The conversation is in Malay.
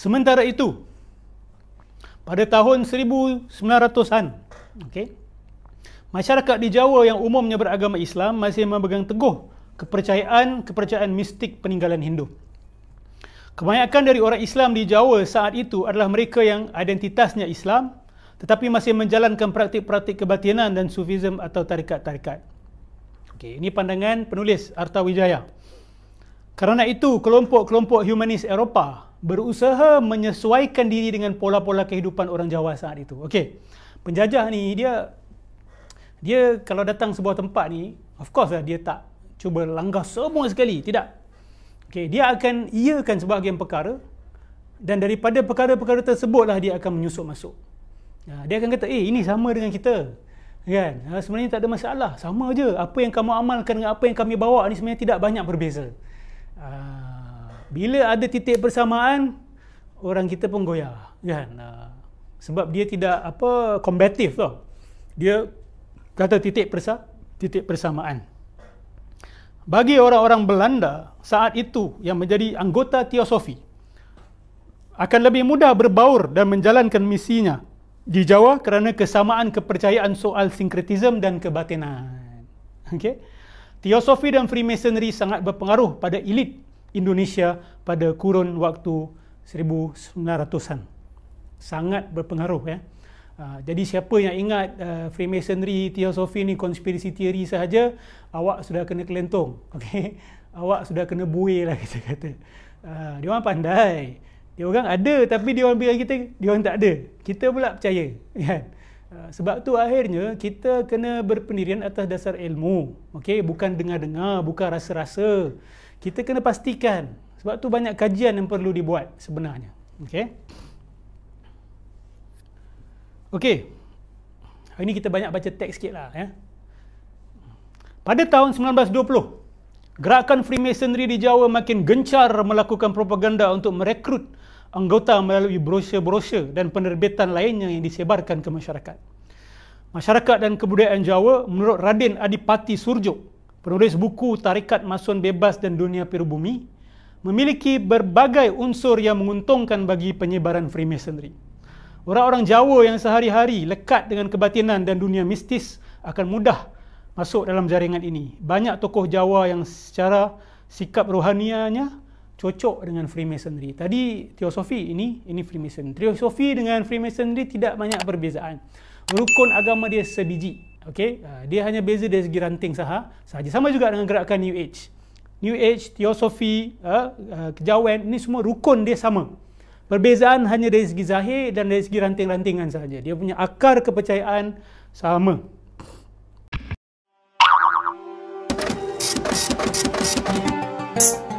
Sementara itu, pada tahun 1900-an, okay, masyarakat di Jawa yang umumnya beragama Islam masih memegang teguh kepercayaan-kepercayaan mistik peninggalan Hindu. Kebanyakan dari orang Islam di Jawa saat itu adalah mereka yang identitasnya Islam tetapi masih menjalankan praktik-praktik kebatinan dan sufism atau tarikat-tarikat. Okay, ini pandangan penulis Arta Wijaya. Kerana itu, kelompok-kelompok humanis Eropah berusaha menyesuaikan diri dengan pola-pola kehidupan orang Jawa saat itu. Okey. Penjajah ni dia dia kalau datang sebuah tempat ni, of course lah dia tak cuba langgar semua sekali, tidak. Okey, dia akan iakan sebahagian perkara dan daripada perkara-perkara tersebutlah dia akan menyusup masuk. Ya, dia akan kata, "Eh, ini sama dengan kita." Kan? Ha, sebenarnya tak ada masalah. Sama aja. Apa yang kamu amalkan dengan apa yang kami bawa ni sebenarnya tidak banyak berbeza. Uh, bila ada titik persamaan orang kita pun goyah kan ah, sebab dia tidak apa kombatif tau dia kata titik persa titik persamaan bagi orang-orang Belanda saat itu yang menjadi anggota teosofi akan lebih mudah berbaur dan menjalankan misinya di Jawa kerana kesamaan kepercayaan soal sinkretisme dan kebatinan. Okay? Teosofi dan Freemasonry sangat berpengaruh pada elit Indonesia pada kurun waktu 1900-an. Sangat berpengaruh ya. Uh, jadi siapa yang ingat uh, Freemasonry, Theosophy ni konspirasi teori sahaja, awak sudah kena kelentong. Okay? awak sudah kena buai lah kita kata. Uh, dia orang pandai. Dia orang ada tapi dia orang bilang kita, dia orang tak ada. Kita pula percaya. Kan? sebab tu akhirnya kita kena berpendirian atas dasar ilmu. Okay? Bukan dengar-dengar, bukan rasa-rasa kita kena pastikan sebab tu banyak kajian yang perlu dibuat sebenarnya okey okey hari ni kita banyak baca teks sikitlah ya pada tahun 1920 Gerakan Freemasonry di Jawa makin gencar melakukan propaganda untuk merekrut anggota melalui brosur-brosur dan penerbitan lainnya yang disebarkan ke masyarakat. Masyarakat dan kebudayaan Jawa, menurut Radin Adipati Surjuk, penulis buku Tarikat Mason Bebas dan Dunia Perubumi, memiliki berbagai unsur yang menguntungkan bagi penyebaran Freemasonry. Orang-orang Jawa yang sehari-hari lekat dengan kebatinan dan dunia mistis akan mudah masuk dalam jaringan ini. Banyak tokoh Jawa yang secara sikap rohaniannya cocok dengan Freemasonry. Tadi teosofi ini, ini Freemasonry. Teosofi dengan Freemasonry tidak banyak perbezaan. Rukun agama dia sebiji. Okay, uh, dia hanya beza dari segi ranting saha sahaja. Sama juga dengan gerakan New Age. New Age, teosofi, uh, uh, kejauhan, ini semua rukun dia sama. Perbezaan hanya dari segi zahir dan dari segi ranting-rantingan saja. Dia punya akar kepercayaan sama. you